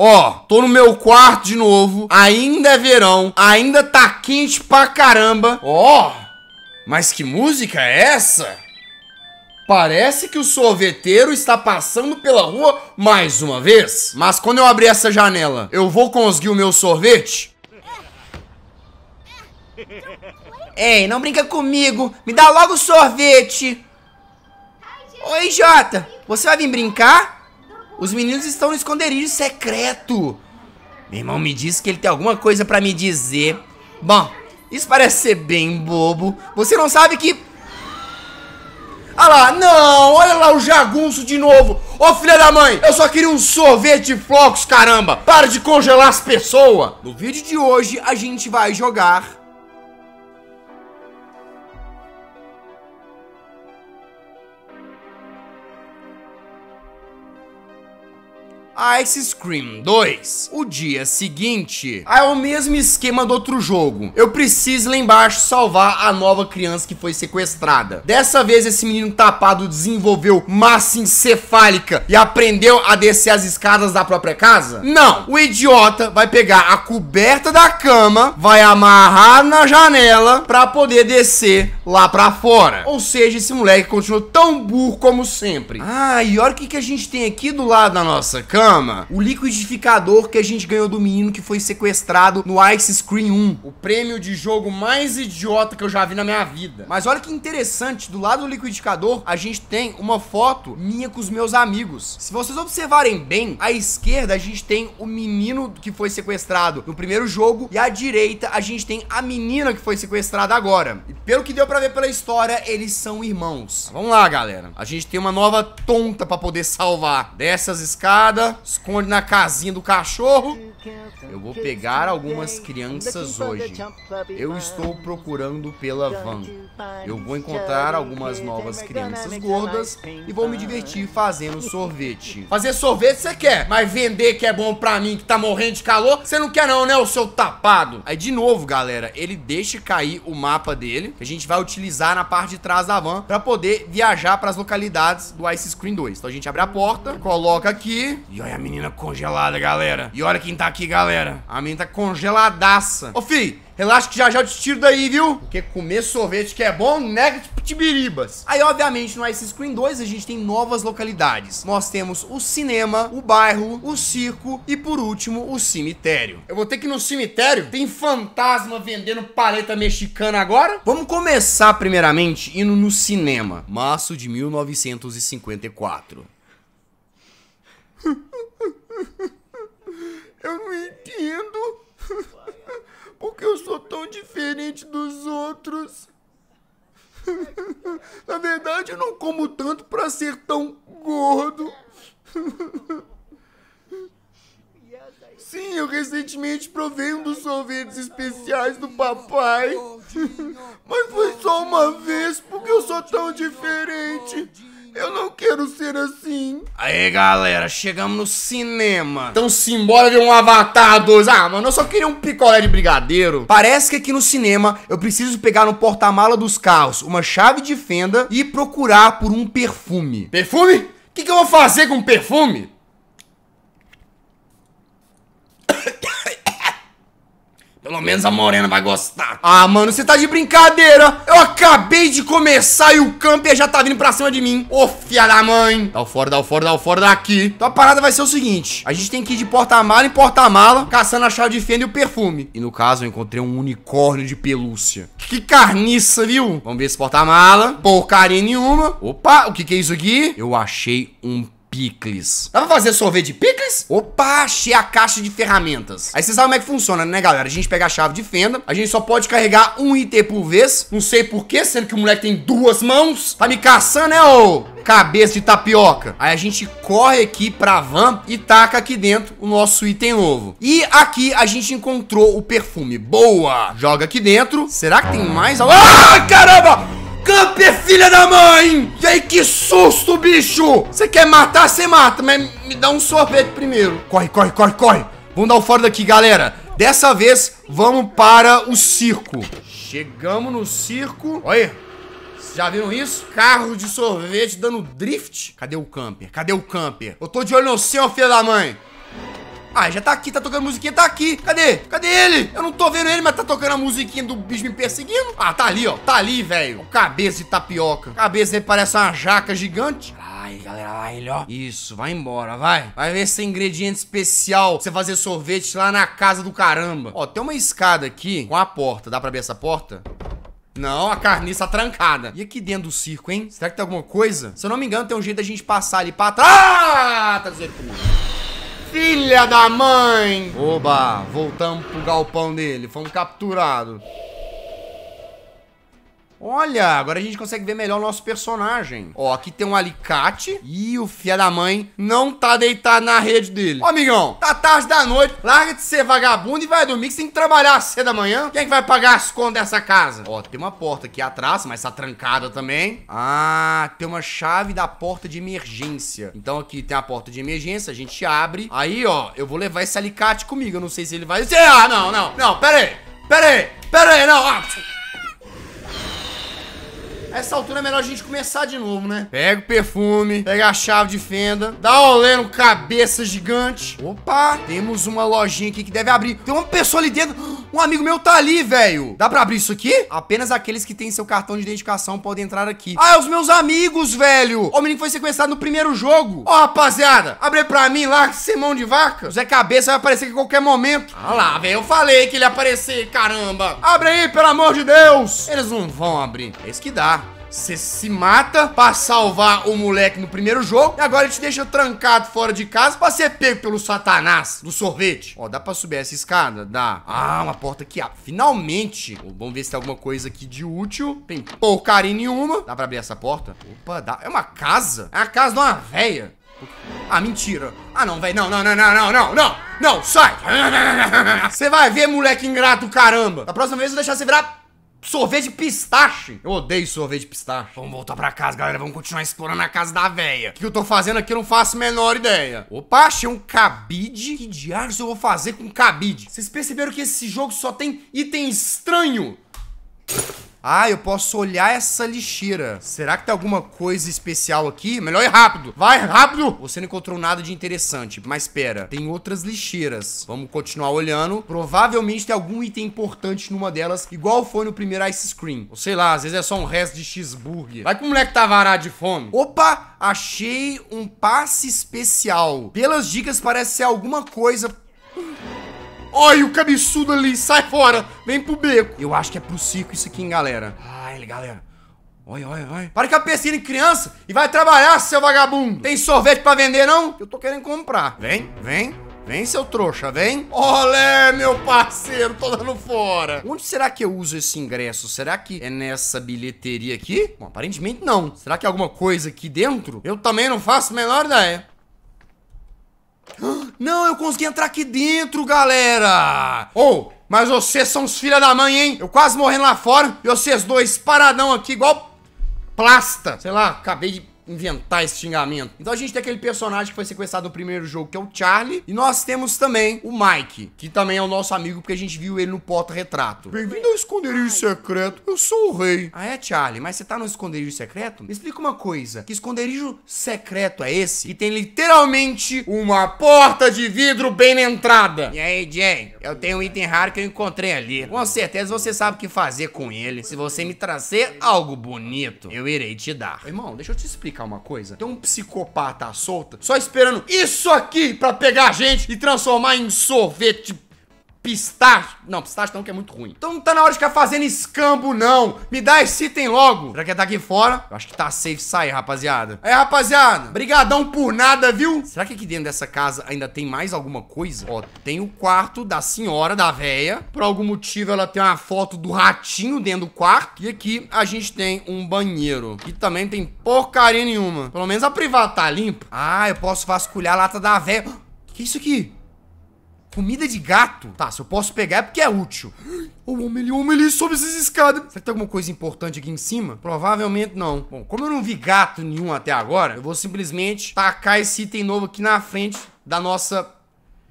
Ó, tô no meu quarto de novo. Ainda é verão. Ainda tá quente pra caramba. Ó, mas que música é essa? Parece que o sorveteiro está passando pela rua mais uma vez. Mas quando eu abrir essa janela, eu vou conseguir o meu sorvete? Ei, não brinca comigo. Me dá logo o sorvete. Oi, Jota. Você vai vir brincar? Os meninos estão no esconderijo secreto. Meu irmão me disse que ele tem alguma coisa pra me dizer. Bom, isso parece ser bem bobo. Você não sabe que... Ah lá, não, olha lá o jagunço de novo. Ô filha da mãe, eu só queria um sorvete de flocos, caramba. Para de congelar as pessoas. No vídeo de hoje, a gente vai jogar Ice Cream 2. O dia seguinte é o mesmo esquema do outro jogo. Eu preciso lá embaixo salvar a nova criança que foi sequestrada. Dessa vez esse menino tapado desenvolveu massa encefálica e aprendeu a descer as escadas da própria casa? Não. O idiota vai pegar a coberta da cama, vai amarrar na janela para poder descer lá para fora. Ou seja, esse moleque continuou tão burro como sempre. Ah, e olha o que, que a gente tem aqui do lado da nossa cama chama? O liquidificador que a gente ganhou do menino que foi sequestrado no Ice Screen 1. O prêmio de jogo mais idiota que eu já vi na minha vida. Mas olha que interessante, do lado do liquidificador, a gente tem uma foto minha com os meus amigos. Se vocês observarem bem, à esquerda a gente tem o menino que foi sequestrado no primeiro jogo e à direita a gente tem a menina que foi sequestrada agora. E pelo que deu pra ver pela história, eles são irmãos. Vamos lá, galera. A gente tem uma nova tonta pra poder salvar. Desce as escadas esconde na casinha do cachorro. Eu vou pegar algumas crianças hoje. Eu estou procurando pela van. Eu vou encontrar algumas novas crianças gordas e vou me divertir fazendo sorvete. Fazer sorvete você quer, mas vender que é bom pra mim que tá morrendo de calor, você não quer não, né, o seu tapado? Aí de novo, galera, ele deixa cair o mapa dele, que a gente vai utilizar na parte de trás da van para poder viajar para as localidades do Ice Screen 2. Então a gente abre a porta, coloca aqui e Véi, a menina congelada, galera. E olha quem tá aqui, galera. A menina tá congeladaça. Ô, fi, relaxa que já já eu te tiro daí, viu? Porque comer sorvete que é bom, nega né, de pitibiribas. Aí, obviamente, no Ice Screen 2 a gente tem novas localidades. Nós temos o cinema, o bairro, o circo e, por último, o cemitério. Eu vou ter que ir no cemitério? Tem fantasma vendendo paleta mexicana agora? Vamos começar, primeiramente, indo no cinema. Março de 1954. Eu não entendo. Porque eu sou tão diferente dos outros. Na verdade, eu não como tanto para ser tão gordo. Sim, eu recentemente provei um dos sorvetes especiais do papai. Mas foi só uma vez, porque eu sou tão diferente. Eu não quero ser assim. Aí, galera, chegamos no cinema. Então simbora ver um Avatar 2. Ah, mano, eu só queria um picolé de brigadeiro. Parece que aqui no cinema eu preciso pegar no porta-mala dos carros uma chave de fenda e procurar por um perfume. Perfume? O que, que eu vou fazer com perfume? Pelo menos a morena vai gostar. Ah, mano, você tá de brincadeira. Eu acabei de começar e o camper já tá vindo pra cima de mim. Ô, oh, filha da mãe. Dá o fora, dá o fora, dá o fora daqui. Então a parada vai ser o seguinte. A gente tem que ir de porta-mala em porta-mala, caçando a chave de fenda e o perfume. E no caso, eu encontrei um unicórnio de pelúcia. Que carniça, viu? Vamos ver esse porta-mala. Porcaria nenhuma. Opa, o que que é isso aqui? Eu achei um picles. Dá pra fazer sorvete de picles? Opa, achei a caixa de ferramentas. Aí vocês sabem como é que funciona, né, galera? A gente pega a chave de fenda, a gente só pode carregar um item por vez. Não sei porquê, sendo que o moleque tem duas mãos. Tá me caçando, né? ô? Cabeça de tapioca. Aí a gente corre aqui pra van e taca aqui dentro o nosso item novo. E aqui a gente encontrou o perfume. Boa! Joga aqui dentro. Será que tem mais? Ah, caramba! Camper, é filha da mãe! Vem que susto, bicho! Você quer matar, você mata, mas me dá um sorvete primeiro. Corre, corre, corre, corre! Vamos dar o fora daqui, galera. Dessa vez, vamos para o circo. Chegamos no circo. Olha já viram isso? Carro de sorvete dando drift. Cadê o camper? Cadê o camper? Eu tô de olho no seu, filha da mãe. Ah, já tá aqui, tá tocando musiquinha, tá aqui. Cadê? Cadê ele? Eu não tô vendo ele, mas tá tocando a musiquinha do bicho me perseguindo. Ah, tá ali, ó. Tá ali, velho. Cabeça de tapioca. Cabeça dele parece uma jaca gigante. Ai, galera, lá ele, ó. Isso, vai embora, vai. Vai ver esse ingrediente especial pra você fazer sorvete lá na casa do caramba. Ó, tem uma escada aqui com a porta. Dá pra abrir essa porta? Não, a carniça tá trancada. E aqui dentro do circo, hein? Será que tem alguma coisa? Se eu não me engano, tem um jeito da gente passar ali pra trás. Ah, tá dizendo comigo. Filha da mãe! Oba, voltamos pro galpão dele, fomos capturados. Olha, agora a gente consegue ver melhor o nosso personagem. Ó, aqui tem um alicate. E o filho da mãe não tá deitado na rede dele. Ó, amigão, tá tarde da noite. Larga de ser vagabundo e vai dormir que você tem que trabalhar cedo da manhã. Quem é que vai pagar as contas dessa casa? Ó, tem uma porta aqui atrás, mas tá trancada também. Ah, tem uma chave da porta de emergência. Então aqui tem a porta de emergência, a gente abre. Aí, ó, eu vou levar esse alicate comigo. Eu não sei se ele vai... Ah, não, não. Não, pera aí. Pera aí. Pera aí, não. Ah, essa altura é melhor a gente começar de novo, né? Pega o perfume, pega a chave de fenda, dá um olé no cabeça gigante. Opa, temos uma lojinha aqui que deve abrir. Tem uma pessoa ali dentro. Um amigo meu tá ali, velho. Dá pra abrir isso aqui? Apenas aqueles que têm seu cartão de identificação podem entrar aqui. Ah, é os meus amigos, velho. O menino foi sequestrado no primeiro jogo. Ó, oh, rapaziada, abre pra mim lá, sem mão de vaca. O Zé Cabeça vai aparecer aqui a qualquer momento. Ah lá, velho, eu falei que ele ia aparecer, caramba. Abre aí, pelo amor de Deus. Eles não vão abrir. É isso que dá. Você se mata pra salvar o moleque no primeiro jogo. E agora ele te deixa trancado fora de casa pra ser pego pelo satanás do sorvete. Ó, dá pra subir essa escada? Dá. Ah, uma porta aqui. Ah, Finalmente. Ó, vamos ver se tem alguma coisa aqui de útil. Tem porcaria nenhuma. Dá pra abrir essa porta? Opa, dá. É uma casa? É a casa de uma véia. Ah, mentira. Ah, não, velho. Não, não, não, não, não, não, não. Não, sai. Você vai ver, moleque ingrato, caramba. Da próxima vez eu vou deixar você virar Sorvete de pistache. Eu odeio sorvete de pistache. Vamos voltar pra casa, galera. Vamos continuar explorando a casa da véia. O que eu tô fazendo aqui eu não faço a menor ideia. Opa, achei um cabide. Que diabos eu vou fazer com cabide? Vocês perceberam que esse jogo só tem item estranho? Ah, eu posso olhar essa lixeira. Será que tem alguma coisa especial aqui? Melhor ir rápido. Vai, rápido! Você não encontrou nada de interessante. Mas espera, tem outras lixeiras. Vamos continuar olhando. Provavelmente tem algum item importante numa delas, igual foi no primeiro Ice Screen. Ou sei lá, às vezes é só um resto de cheeseburger. Vai que o moleque tá varado de fome. Opa, achei um passe especial. Pelas dicas parece ser alguma coisa... Olha o cabeçudo ali, sai fora. Vem pro beco. Eu acho que é pro circo isso aqui, hein, galera. Ai, galera. Olha, olha, olha. Para que a pesquisa em criança e vai trabalhar, seu vagabundo. Tem sorvete para vender, não? Eu tô querendo comprar. Vem, vem. Vem, seu trouxa, vem. Olé, meu parceiro, tô dando fora. Onde será que eu uso esse ingresso? Será que é nessa bilheteria aqui? Bom, aparentemente não. Será que é alguma coisa aqui dentro? Eu também não faço a menor ideia. Não, eu consegui entrar aqui dentro, galera! Ou, oh, mas vocês são os filha da mãe, hein? Eu quase morrendo lá fora e vocês dois paradão aqui igual plasta. Sei lá, acabei de inventar esse xingamento. Então a gente tem aquele personagem que foi sequestrado no primeiro jogo, que é o Charlie. E nós temos também o Mike, que também é o nosso amigo, porque a gente viu ele no porta-retrato. Bem-vindo ao esconderijo secreto. Eu sou o rei. Ah, é, Charlie? Mas você tá no esconderijo secreto? Me explica uma coisa. Que esconderijo secreto é esse? Que tem literalmente uma porta de vidro bem na entrada. E aí, Jay? Eu tenho um item raro que eu encontrei ali. Com certeza você sabe o que fazer com ele. Se você me trazer algo bonito, eu irei te dar. Irmão, deixa eu te explicar explicar uma coisa? Tem um psicopata solto, solta só esperando isso aqui pra pegar a gente e transformar em sorvete Pistache. Não, pistache não, que é muito ruim. Então não tá na hora de ficar fazendo escambo, não. Me dá esse item logo. Será que tá aqui fora? Eu acho que tá safe sair, rapaziada. É, rapaziada. Brigadão por nada, viu? Será que aqui dentro dessa casa ainda tem mais alguma coisa? Ó, tem o quarto da senhora, da véia. Por algum motivo ela tem uma foto do ratinho dentro do quarto. E aqui a gente tem um banheiro. Que também tem porcaria nenhuma. Pelo menos a privada tá limpa. Ah, eu posso vasculhar a lata da véia. Que isso aqui? Comida de gato? Tá, se eu posso pegar é porque é útil. O homem o homem ele sobe essas escadas. Será que tem alguma coisa importante aqui em cima? Provavelmente não. Bom, como eu não vi gato nenhum até agora, eu vou simplesmente tacar esse item novo aqui na frente da nossa...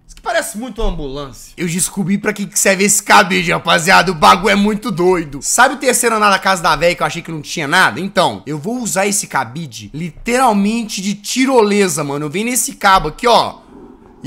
Isso que parece muito uma ambulância. Eu descobri pra que serve esse cabide, rapaziada. O bagulho é muito doido. Sabe o terceiro andar da casa da velha que eu achei que não tinha nada? Então, eu vou usar esse cabide literalmente de tirolesa, mano. Eu venho nesse cabo aqui, ó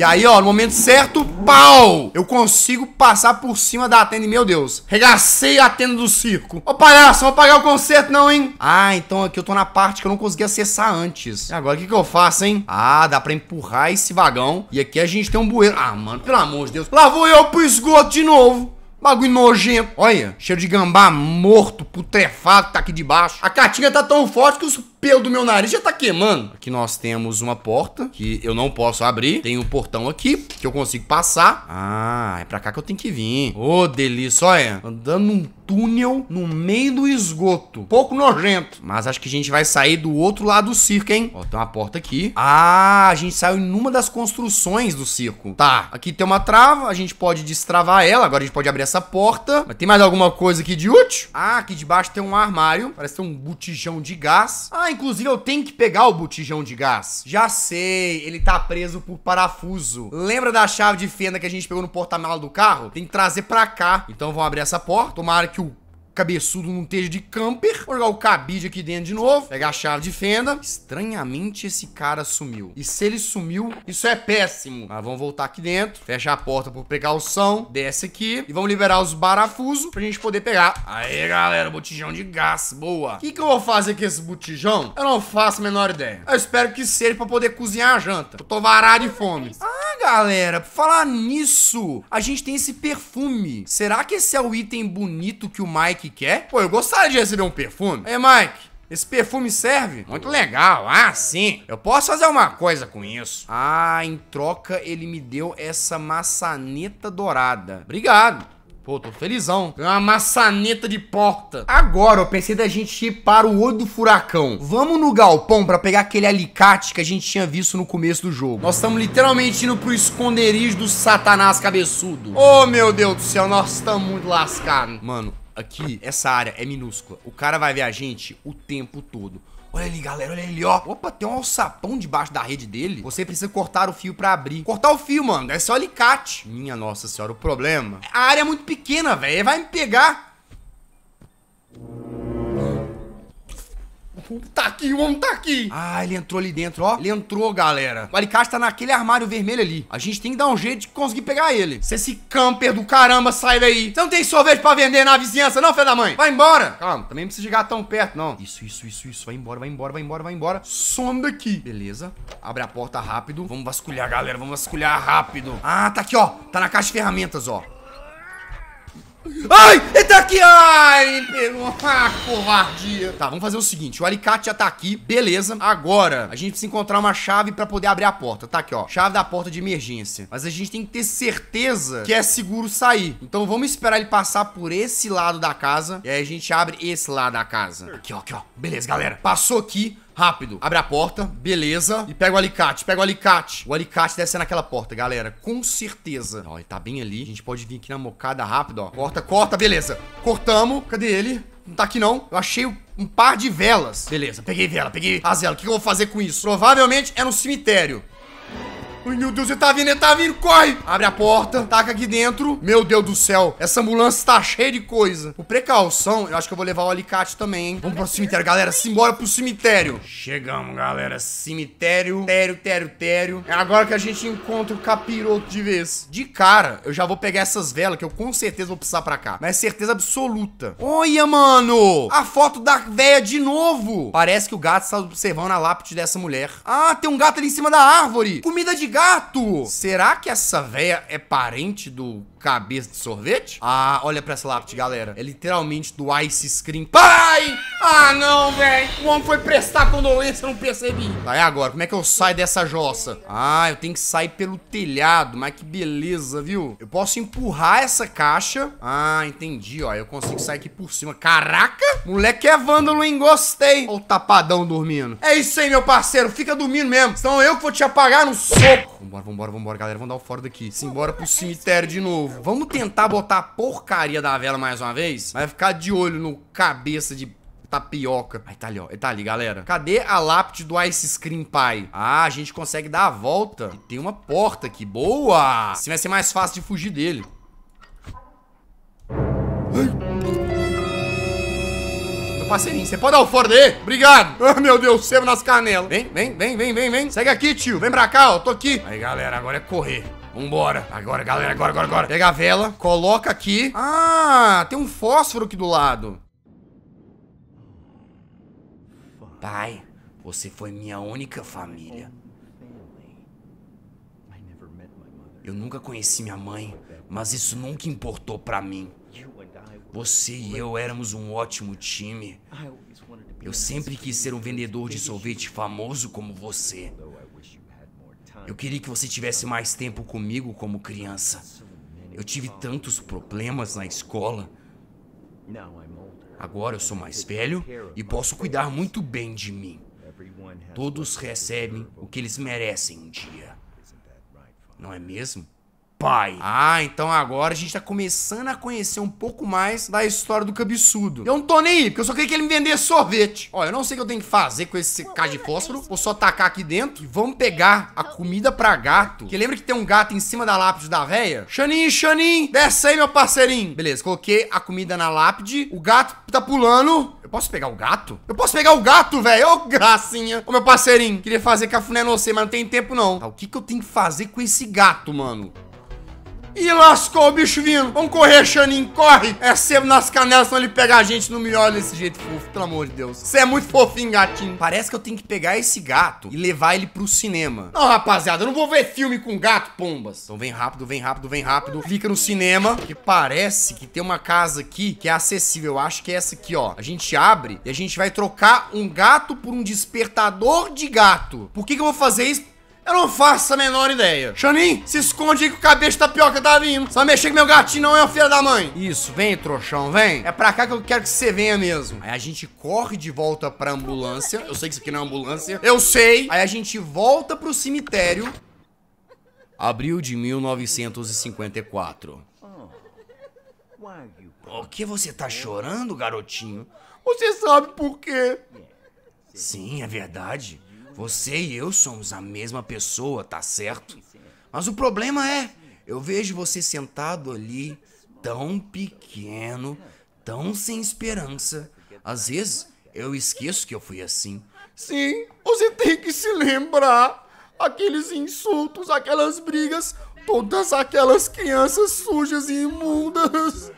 e aí, ó, no momento certo, pau! Eu consigo passar por cima da tenda e, meu Deus, regacei a tenda do circo. Ô, palhaço, não vou pagar o concerto não, hein? Ah, então aqui eu tô na parte que eu não consegui acessar antes. E agora, o que que eu faço, hein? Ah, dá pra empurrar esse vagão. E aqui a gente tem um bueiro. Ah, mano, pelo amor de Deus. Lá vou eu pro esgoto de novo. Bagulho nojento. Olha, cheiro de gambá morto, putrefado, tá aqui debaixo. A catinha tá tão forte que os pelo do meu nariz já tá queimando. Aqui nós temos uma porta que eu não posso abrir. Tem um portão aqui que eu consigo passar. Ah, é pra cá que eu tenho que vir. Ô, oh, delícia, olha. Andando num túnel no meio do esgoto. Pouco nojento. Mas acho que a gente vai sair do outro lado do circo, hein? Ó, tem uma porta aqui. Ah, a gente saiu em uma das construções do circo. Tá, aqui tem uma trava. A gente pode destravar ela. Agora a gente pode abrir essa porta. Mas tem mais alguma coisa aqui de útil? Ah, aqui debaixo tem um armário. Parece ter um botijão de gás. Ah, inclusive eu tenho que pegar o botijão de gás. Já sei, ele tá preso por parafuso. Lembra da chave de fenda que a gente pegou no porta-mala do carro? Tem que trazer pra cá. Então vamos abrir essa porta. Tomara que o cabeçudo num tejo de camper, vou jogar o cabide aqui dentro de novo, pegar a chave de fenda. Estranhamente, esse cara sumiu. E se ele sumiu, isso é péssimo. Mas vamos voltar aqui dentro, fecha a porta por precaução, desce aqui e vamos liberar os parafusos pra gente poder pegar. Aí, galera, botijão de gás, boa. O que, que eu vou fazer com esse botijão? Eu não faço a menor ideia. Eu espero que seja pra poder cozinhar a janta. Eu tô varado de fome. Ah, galera, pra falar nisso, a gente tem esse perfume. Será que esse é o item bonito que o Mike Mike quer. Pô, eu gostaria de receber um perfume. Ei, Mike, esse perfume serve? Muito legal. Ah, é. sim. Eu posso fazer uma coisa com isso. Ah, em troca ele me deu essa maçaneta dourada. Obrigado. Pô, tô felizão. Tem uma maçaneta de porta. Agora, eu pensei da gente ir para o olho do furacão. Vamos no galpão para pegar aquele alicate que a gente tinha visto no começo do jogo. Nós estamos literalmente indo pro esconderijo do satanás cabeçudo. Ô, oh, meu Deus do céu, nós estamos muito lascados. Mano, aqui, essa área é minúscula. O cara vai ver a gente o tempo todo. Olha ali, galera, olha ali, ó. Opa, tem um alçapão debaixo da rede dele. Você precisa cortar o fio pra abrir. Cortar o fio, mano, é só alicate. Minha nossa senhora, o problema... É, a área é muito pequena, velho. Vai me pegar. Tá aqui, o homem tá aqui. Ah, ele entrou ali dentro, ó. Ele entrou, galera. O Alicate tá naquele armário vermelho ali. A gente tem que dar um jeito de conseguir pegar ele. Se esse camper do caramba sai daí. Você não tem sorvete pra vender na vizinhança, não, filho da mãe? Vai embora. Calma, também não precisa chegar tão perto, não. Isso, isso, isso, isso. Vai embora, vai embora, vai embora, vai embora. Some daqui. Beleza. Abre a porta rápido. Vamos vasculhar, galera. Vamos vasculhar rápido. Ah, tá aqui, ó. Tá na caixa de ferramentas, ó. Ai, ele tá aqui! Ai, pegou. Ah, covardia. Tá, vamos fazer o seguinte. O alicate já tá aqui. Beleza. Agora, a gente precisa encontrar uma chave pra poder abrir a porta. Tá aqui, ó. Chave da porta de emergência. Mas a gente tem que ter certeza que é seguro sair. Então vamos esperar ele passar por esse lado da casa. E aí a gente abre esse lado da casa. Aqui, ó, aqui, ó. Beleza, galera. Passou aqui. Rápido. Abre a porta, beleza. E pega o alicate, pega o alicate. O alicate deve ser naquela porta, galera. Com certeza. Ó, ele tá bem ali. A gente pode vir aqui na mocada rápido, ó. Corta, corta, beleza. Cortamos. Cadê ele? Não tá aqui, não. Eu achei um par de velas. Beleza, peguei vela, peguei as velas. O que eu vou fazer com isso? Provavelmente é no cemitério. Ai, meu Deus, ele tá vindo, ele tá vindo, corre! Abre a porta, taca aqui dentro. Meu Deus do céu, essa ambulância tá cheia de coisa. Por precaução, eu acho que eu vou levar o alicate também, hein? Vamos pro cemitério, galera, simbora pro cemitério. Chegamos, galera, cemitério, tério, tério, tério. É agora que a gente encontra o capiroto de vez. De cara, eu já vou pegar essas velas que eu com certeza vou precisar pra cá. Mas é certeza absoluta. Olha, mano, a foto da véia de novo. Parece que o gato está observando a lápide dessa mulher. Ah, tem um gato ali em cima da árvore. Comida de gato! Será que essa véia é parente do cabeça de sorvete? Ah, olha pra essa lápide, galera. É literalmente do Ice cream Pai! Ah, não, velho. O homem foi prestar condolência, eu não percebi. Tá, e agora? Como é que eu saio dessa jossa? Ah, eu tenho que sair pelo telhado. Mas que beleza, viu? Eu posso empurrar essa caixa. Ah, entendi, ó. Eu consigo sair aqui por cima. Caraca! Moleque é vândalo, hein? Gostei. Olha o tapadão dormindo. É isso aí, meu parceiro. Fica dormindo mesmo. Senão eu que vou te apagar no soco. Vambora, vambora, vambora, galera. Vamos dar o fora daqui. Simbora pro cemitério de novo novo, vamos tentar botar a porcaria da vela mais uma vez? Vai ficar de olho no cabeça de tapioca. Aí tá ali, ó. Tá ali, galera. Cadê a lápide do Ice Cream Pie? Ah, a gente consegue dar a volta. E tem uma porta aqui. Boa! Assim vai ser mais fácil de fugir dele. Meu parceirinho, você pode dar o fora daí? Obrigado. Ah, oh, meu Deus, sebo nas canelas. Vem, vem, vem, vem, vem, vem. Segue aqui, tio. Vem pra cá, ó. Tô aqui. Aí, galera, agora é correr. Vambora. Agora, galera, agora, agora, agora. Pega a vela, coloca aqui. Ah, tem um fósforo aqui do lado. Pai, você foi minha única família. Eu nunca conheci minha mãe, mas isso nunca importou para mim. Você e eu éramos um ótimo time. Eu sempre quis ser um vendedor de sorvete famoso como você. Eu queria que você tivesse mais tempo comigo como criança. Eu tive tantos problemas na escola. Agora eu sou mais velho e posso cuidar muito bem de mim. Todos recebem o que eles merecem um dia. Não é mesmo? pai. Ah, então agora a gente tá começando a conhecer um pouco mais da história do cabeçudo. Eu não tô nem aí, porque eu só queria que ele me vendesse sorvete. Ó, eu não sei o que eu tenho que fazer com esse caixa de fósforo. Vou só tacar aqui dentro e vamos pegar a comida pra gato. Que lembra que tem um gato em cima da lápide da véia? Xanin, Xanin, desce aí, meu parceirinho. Beleza, coloquei a comida na lápide. O gato tá pulando. Eu posso pegar o gato? Eu posso pegar o gato, velho? Ô, oh, gracinha. Ô, oh, meu parceirinho, queria fazer cafuné no você, mas não tem tempo, não. Tá, o que que eu tenho que fazer com esse gato, mano? E lascou o bicho vindo. Vamos correr, Xanin, corre. É sebo nas canelas, senão ele pegar a gente. Não me olha desse jeito fofo, pelo amor de Deus. Você é muito fofinho, gatinho. Parece que eu tenho que pegar esse gato e levar ele pro cinema. Não, rapaziada, eu não vou ver filme com gato, pombas. Então vem rápido, vem rápido, vem rápido. Fica no cinema, porque parece que tem uma casa aqui que é acessível. Eu acho que é essa aqui, ó. A gente abre e a gente vai trocar um gato por um despertador de gato. Por que que eu vou fazer isso? Eu não faço a menor ideia. Xanin, se esconde aí que o cabeça de tapioca tá vindo. Só mexer com meu gatinho não é o filho da mãe. Isso, vem, trouxão, vem. É pra cá que eu quero que você venha mesmo. Aí a gente corre de volta pra ambulância. Eu sei que isso aqui não é ambulância. Eu sei. Aí a gente volta pro cemitério. Abril de 1954. Por que você tá chorando, garotinho? Você sabe por quê? Sim, é verdade. Você e eu somos a mesma pessoa, tá certo? Mas o problema é, eu vejo você sentado ali, tão pequeno, tão sem esperança. Às vezes eu esqueço que eu fui assim. Sim, você tem que se lembrar. Aqueles insultos, aquelas brigas, todas aquelas crianças sujas e imundas.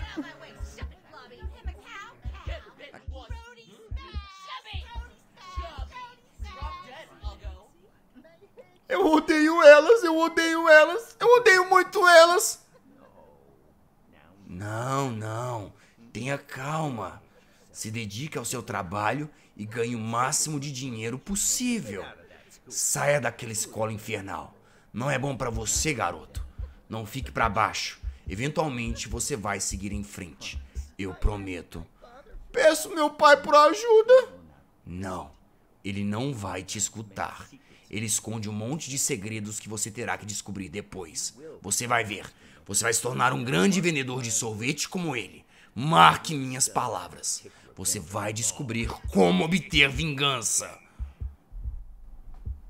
Eu odeio elas, eu odeio elas, eu odeio muito elas. Não, não. Tenha calma. Se dedique ao seu trabalho e ganhe o máximo de dinheiro possível. Saia daquela escola infernal. Não é bom para você, garoto. Não fique para baixo. Eventualmente você vai seguir em frente. Eu prometo. Peço meu pai por ajuda. Não. Ele não vai te escutar ele esconde um monte de segredos que você terá que descobrir depois. Você vai ver. Você vai se tornar um grande vendedor de sorvete como ele. Marque minhas palavras. Você vai descobrir como obter vingança.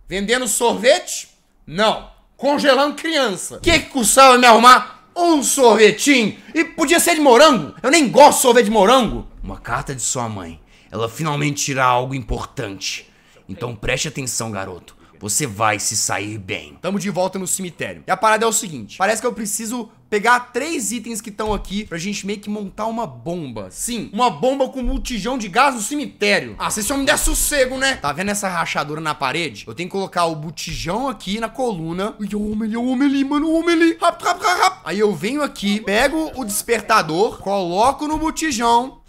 Vendendo sorvete? Não. Congelando criança. Que que custava me arrumar um sorvetinho? E podia ser de morango. Eu nem gosto de sorvete de morango. Uma carta de sua mãe. Ela finalmente tirar algo importante. Então preste atenção, garoto. Você vai se sair bem. Tamo de volta no cemitério. E a parada é o seguinte. Parece que eu preciso pegar três itens que estão aqui pra gente meio que montar uma bomba. Sim, uma bomba com multijão de gás no cemitério. Ah, vocês só me der sossego, né? Tá vendo essa rachadura na parede? Eu tenho que colocar o botijão aqui na coluna. Ui, o homem ali, o homem ali, mano, o homem ali. Rápido, rápido, rápido. Aí eu venho aqui, pego o despertador, coloco no botijão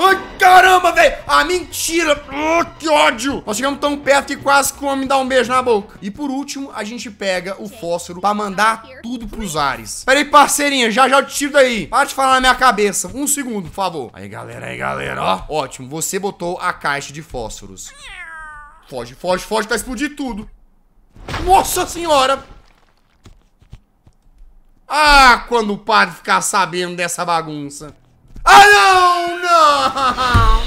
Ai, caramba, velho! A ah, mentira! Ah, que ódio! Nós chegamos tão perto que quase me dá um beijo na boca. E por último, a gente pega o fósforo pra mandar tudo pros ares. Pera aí, parceirinha, já já eu te tiro daí. Para de falar na minha cabeça. Um segundo, por favor. Aí, galera, aí, galera, ó. Ótimo, você botou a caixa de fósforos. Foge, foge, foge, vai tá explodir tudo. Nossa senhora! Ah, quando o padre ficar sabendo dessa bagunça. Ah, não! Não!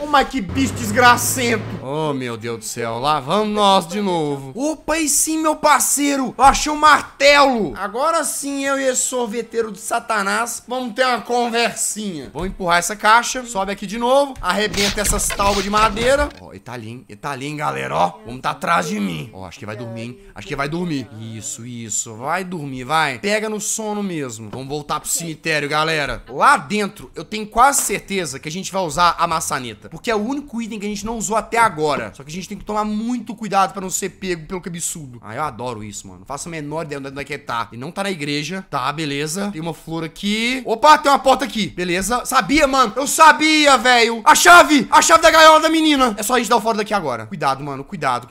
Ô, oh, mas que bicho desgracento! Oh, meu Deus do céu, lá vamos nós de novo. Opa, e sim, meu parceiro, eu achei um martelo. Agora sim, eu e esse sorveteiro de satanás, vamos ter uma conversinha. Vou empurrar essa caixa, sobe aqui de novo, arrebenta essas taubas de madeira. Ó, oh, Italim, Italim, galera, ó, oh, vamos tá atrás de mim. Ó, oh, acho que vai dormir, hein, acho que vai dormir. Isso, isso, vai dormir, vai. Pega no sono mesmo. Vamos voltar pro cemitério, galera. Lá dentro, eu tenho quase certeza que a gente vai usar a maçaneta, porque é o único item que a gente não usou até agora agora. Só que a gente tem que tomar muito cuidado para não ser pego pelo que absurdo. Ah, eu adoro isso, mano. Não faço a menor ideia onde é que tá. Ele não tá na igreja. Tá, beleza. Tem uma flor aqui. Opa, tem uma porta aqui. Beleza. Sabia, mano. Eu sabia, velho. A chave. A chave da gaiola da menina. É só a gente dar o fora daqui agora. Cuidado, mano. Cuidado.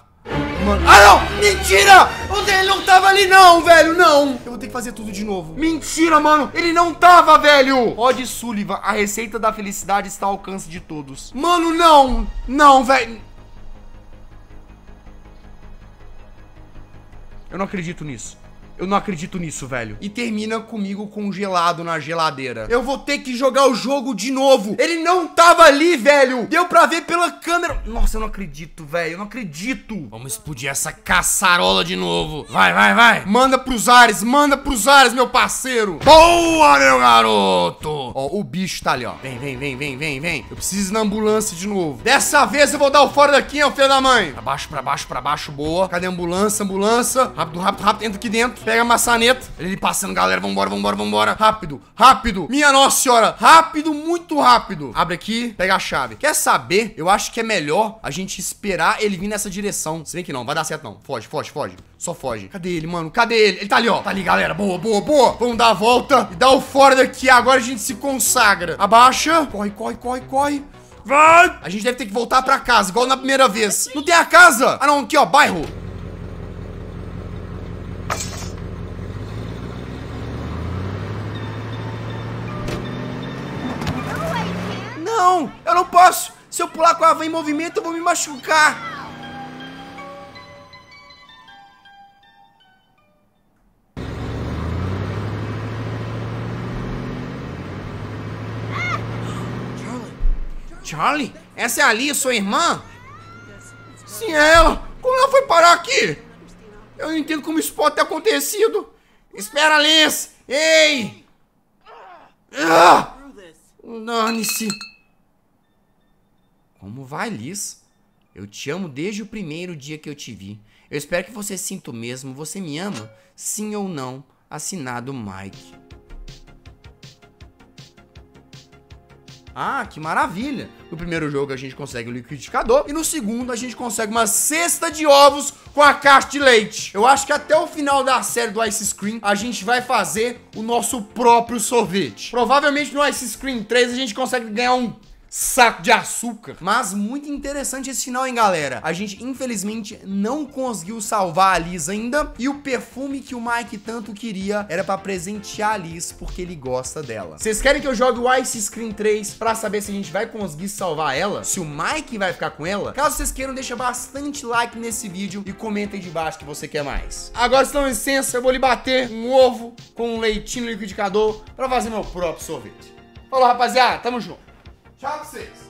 Mano. Ah, não! Mentira! Ele não tava ali não, velho, não! Eu vou ter que fazer tudo de novo. Mentira, mano! Ele não tava, velho! Pode, Sullivan, a receita da felicidade está ao alcance de todos. Mano, não! Não, velho... Eu não acredito nisso. Eu não acredito nisso, velho. E termina comigo congelado na geladeira. Eu vou ter que jogar o jogo de novo. Ele não tava ali, velho. Deu pra ver pela câmera. Nossa, eu não acredito, velho. Eu não acredito. Vamos explodir essa caçarola de novo. Vai, vai, vai. Manda pros ares, manda pros ares, meu parceiro. Boa, meu garoto. Ó, o bicho tá ali, ó. Vem, vem, vem, vem, vem, vem. Eu preciso ir na ambulância de novo. Dessa vez eu vou dar o fora daqui, ó, filho da mãe. Pra baixo, pra baixo, pra baixo. Boa. Cadê a ambulância? Ambulância. Rápido, rápido, rápido. Entra aqui dentro. Pega a maçaneta. Ele passando, galera. Vambora, vambora, vambora. Rápido, rápido. Minha nossa senhora. Rápido, muito rápido. Abre aqui, pega a chave. Quer saber? Eu acho que é melhor a gente esperar ele vir nessa direção. Se bem que não, vai dar certo não. Foge, foge, foge. Só foge. Cadê ele, mano? Cadê ele? Ele tá ali, ó. Tá ali, galera. Boa, boa, boa. Vamos dar a volta e dar o fora daqui. Agora a gente se consagra. Abaixa. Corre, corre, corre, corre. Vai! A gente deve ter que voltar pra casa, igual na primeira vez. Não tem a casa? Ah, não. Aqui, ó. Bairro. Não, eu não posso. Se eu pular com a van em movimento, eu vou me machucar. Charlie? Essa é a Lia, sua irmã? Sim, é ela! Como ela foi parar aqui? Eu não entendo como isso pode ter acontecido! Espera, Liz! Ei! Ah! Dane-se! Como vai, Liz? Eu te amo desde o primeiro dia que eu te vi. Eu espero que você sinta o mesmo. Você me ama? Sim ou não? Assinado Mike. Ah, que maravilha! No primeiro jogo a gente consegue o um liquidificador e no segundo a gente consegue uma cesta de ovos com a caixa de leite. Eu acho que até o final da série do Ice Cream a gente vai fazer o nosso próprio sorvete. Provavelmente no Ice Cream 3 a gente consegue ganhar um saco de açúcar. Mas muito interessante esse final, hein, galera? A gente, infelizmente, não conseguiu salvar a Liz ainda. E o perfume que o Mike tanto queria era pra presentear a Liz, porque ele gosta dela. Vocês querem que eu jogue o Ice Screen 3 pra saber se a gente vai conseguir salvar ela? Se o Mike vai ficar com ela? Caso vocês queiram, deixa bastante like nesse vídeo e comenta aí de baixo que você quer mais. Agora, se não licença, eu vou lhe bater um ovo com um leitinho no liquidificador pra fazer meu próprio sorvete. Falou, rapaziada. Tamo junto. Chopsticks.